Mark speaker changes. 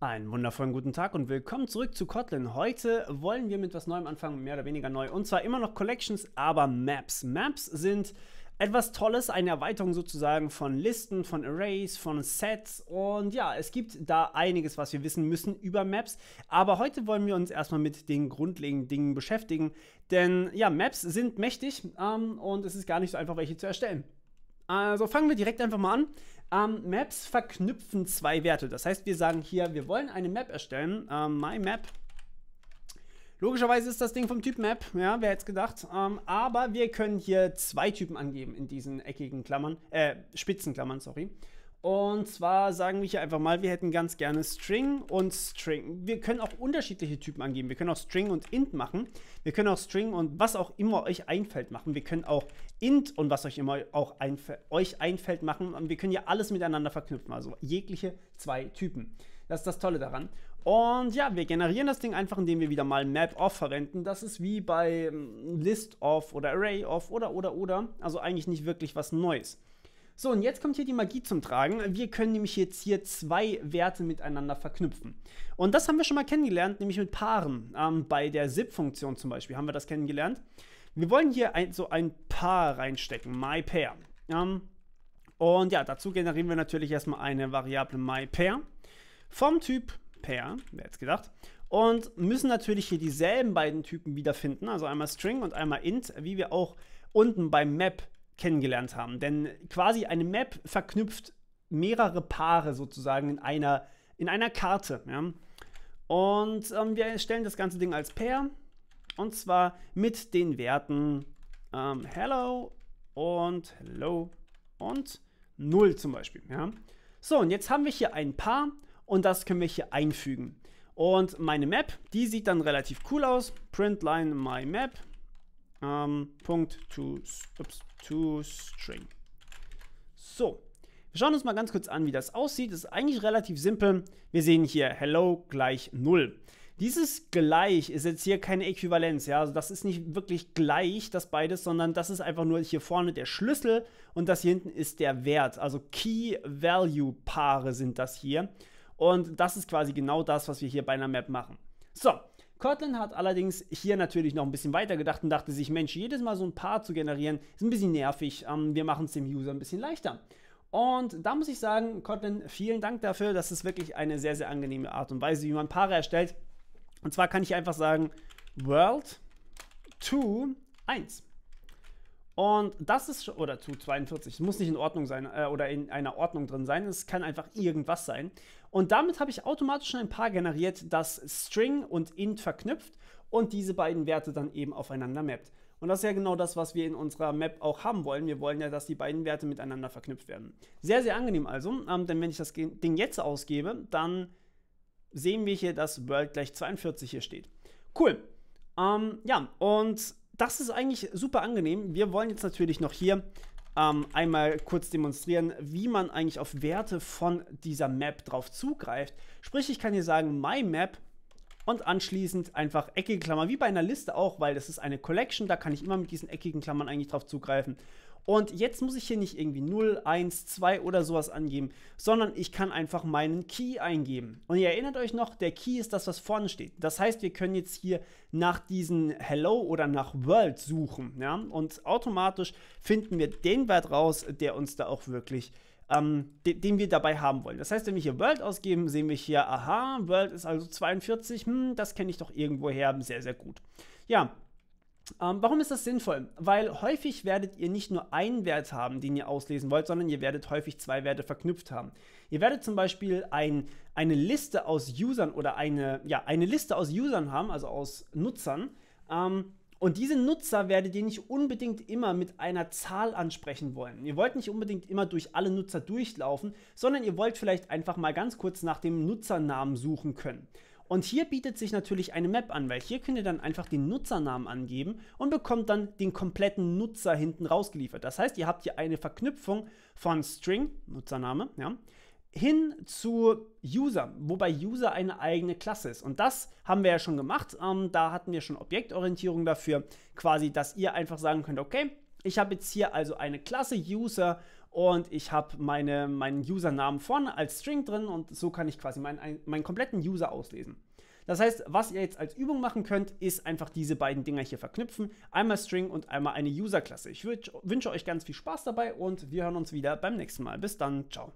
Speaker 1: Einen wundervollen guten Tag und willkommen zurück zu Kotlin. Heute wollen wir mit was Neuem anfangen, mehr oder weniger neu. Und zwar immer noch Collections, aber Maps. Maps sind etwas Tolles, eine Erweiterung sozusagen von Listen, von Arrays, von Sets und ja, es gibt da einiges, was wir wissen müssen über Maps, aber heute wollen wir uns erstmal mit den grundlegenden Dingen beschäftigen, denn ja, Maps sind mächtig ähm, und es ist gar nicht so einfach, welche zu erstellen. Also fangen wir direkt einfach mal an ähm, Maps verknüpfen zwei Werte. Das heißt, wir sagen hier, wir wollen eine Map erstellen. Ähm, my Map. Logischerweise ist das Ding vom Typ Map, ja, wer hätte es gedacht. Ähm, aber wir können hier zwei Typen angeben in diesen eckigen Klammern, äh, Spitzenklammern, sorry. Und zwar sagen wir hier einfach mal, wir hätten ganz gerne String und String. Wir können auch unterschiedliche Typen angeben. Wir können auch String und Int machen. Wir können auch String und was auch immer euch einfällt machen. Wir können auch Int und was euch immer auch einf euch einfällt machen. Und wir können ja alles miteinander verknüpfen. Also jegliche zwei Typen. Das ist das Tolle daran. Und ja, wir generieren das Ding einfach, indem wir wieder mal Map of verwenden. Das ist wie bei ähm, List of oder Array of oder oder oder. Also eigentlich nicht wirklich was Neues. So, und jetzt kommt hier die Magie zum Tragen. Wir können nämlich jetzt hier zwei Werte miteinander verknüpfen. Und das haben wir schon mal kennengelernt, nämlich mit Paaren. Ähm, bei der SIP-Funktion zum Beispiel haben wir das kennengelernt. Wir wollen hier ein, so ein Paar reinstecken, myPair. Ähm, und ja, dazu generieren wir natürlich erstmal eine Variable myPair vom Typ Pair, wer jetzt gedacht, und müssen natürlich hier dieselben beiden Typen wiederfinden, also einmal String und einmal Int, wie wir auch unten beim Map kennengelernt haben. Denn quasi eine Map verknüpft mehrere Paare sozusagen in einer, in einer Karte. Ja? Und ähm, wir erstellen das ganze Ding als Pair. Und zwar mit den Werten ähm, Hello und Hello und 0 zum Beispiel. Ja? So, und jetzt haben wir hier ein Paar und das können wir hier einfügen. Und meine Map, die sieht dann relativ cool aus. Printline my map ähm, Punkt to, ups, to string. So, wir schauen uns mal ganz kurz an, wie das aussieht. Das ist eigentlich relativ simpel. Wir sehen hier hello gleich 0. Dieses gleich ist jetzt hier keine Äquivalenz, ja, also das ist nicht wirklich gleich, das beides, sondern das ist einfach nur hier vorne der Schlüssel und das hier hinten ist der Wert, also Key-Value-Paare sind das hier und das ist quasi genau das, was wir hier bei einer Map machen. So, Kotlin hat allerdings hier natürlich noch ein bisschen weiter gedacht und dachte sich, Mensch, jedes Mal so ein Paar zu generieren, ist ein bisschen nervig. Ähm, wir machen es dem User ein bisschen leichter. Und da muss ich sagen, Kotlin, vielen Dank dafür. Das ist wirklich eine sehr, sehr angenehme Art und Weise, wie man Paare erstellt. Und zwar kann ich einfach sagen, world to 1. Und das ist, oder zu 42, es muss nicht in Ordnung sein äh, oder in einer Ordnung drin sein, es kann einfach irgendwas sein. Und damit habe ich automatisch ein Paar generiert, das String und Int verknüpft und diese beiden Werte dann eben aufeinander mappt. Und das ist ja genau das, was wir in unserer Map auch haben wollen. Wir wollen ja, dass die beiden Werte miteinander verknüpft werden. Sehr, sehr angenehm also, ähm, denn wenn ich das Ding jetzt ausgebe, dann sehen wir hier, dass World gleich 42 hier steht. Cool. Ähm, ja, und das ist eigentlich super angenehm. Wir wollen jetzt natürlich noch hier ähm, einmal kurz demonstrieren, wie man eigentlich auf Werte von dieser Map drauf zugreift. Sprich, ich kann hier sagen, my Map und anschließend einfach eckige Klammern, wie bei einer Liste auch, weil das ist eine Collection, da kann ich immer mit diesen eckigen Klammern eigentlich drauf zugreifen. Und jetzt muss ich hier nicht irgendwie 0, 1, 2 oder sowas angeben, sondern ich kann einfach meinen Key eingeben. Und ihr erinnert euch noch, der Key ist das, was vorne steht. Das heißt, wir können jetzt hier nach diesen Hello oder nach World suchen. Ja? Und automatisch finden wir den Wert raus, der uns da auch wirklich ähm, den, den wir dabei haben wollen. Das heißt, wenn wir hier World ausgeben, sehen wir hier, aha, World ist also 42, hm, das kenne ich doch irgendwo her, sehr, sehr gut. Ja, ähm, warum ist das sinnvoll? Weil häufig werdet ihr nicht nur einen Wert haben, den ihr auslesen wollt, sondern ihr werdet häufig zwei Werte verknüpft haben. Ihr werdet zum Beispiel ein, eine Liste aus Usern oder eine, ja, eine Liste aus Usern haben, also aus Nutzern, ähm, und diese Nutzer werdet ihr nicht unbedingt immer mit einer Zahl ansprechen wollen. Ihr wollt nicht unbedingt immer durch alle Nutzer durchlaufen, sondern ihr wollt vielleicht einfach mal ganz kurz nach dem Nutzernamen suchen können. Und hier bietet sich natürlich eine Map an, weil hier könnt ihr dann einfach den Nutzernamen angeben und bekommt dann den kompletten Nutzer hinten rausgeliefert. Das heißt, ihr habt hier eine Verknüpfung von String, Nutzername, ja, hin zu User, wobei User eine eigene Klasse ist. Und das haben wir ja schon gemacht. Ähm, da hatten wir schon Objektorientierung dafür, quasi, dass ihr einfach sagen könnt, okay, ich habe jetzt hier also eine Klasse User und ich habe meine, meinen Usernamen vorne als String drin und so kann ich quasi meinen, meinen kompletten User auslesen. Das heißt, was ihr jetzt als Übung machen könnt, ist einfach diese beiden Dinger hier verknüpfen. Einmal String und einmal eine User-Klasse. Ich wünsche euch ganz viel Spaß dabei und wir hören uns wieder beim nächsten Mal. Bis dann, ciao.